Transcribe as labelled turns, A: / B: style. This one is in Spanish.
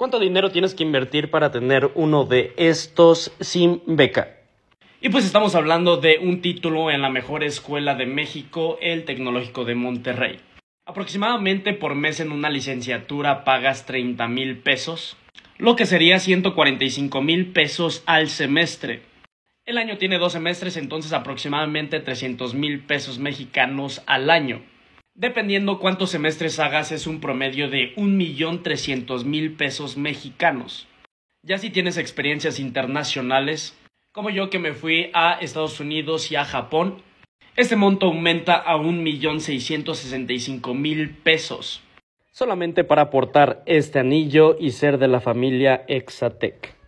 A: ¿Cuánto dinero tienes que invertir para tener uno de estos sin beca? Y pues estamos hablando de un título en la mejor escuela de México, el Tecnológico de Monterrey. Aproximadamente por mes en una licenciatura pagas 30 mil pesos, lo que sería 145 mil pesos al semestre. El año tiene dos semestres, entonces aproximadamente 300 mil pesos mexicanos al año. Dependiendo cuántos semestres hagas, es un promedio de 1.300.000 pesos mexicanos. Ya si tienes experiencias internacionales, como yo que me fui a Estados Unidos y a Japón, este monto aumenta a 1.665.000 pesos.
B: Solamente para aportar este anillo y ser de la familia Exatec.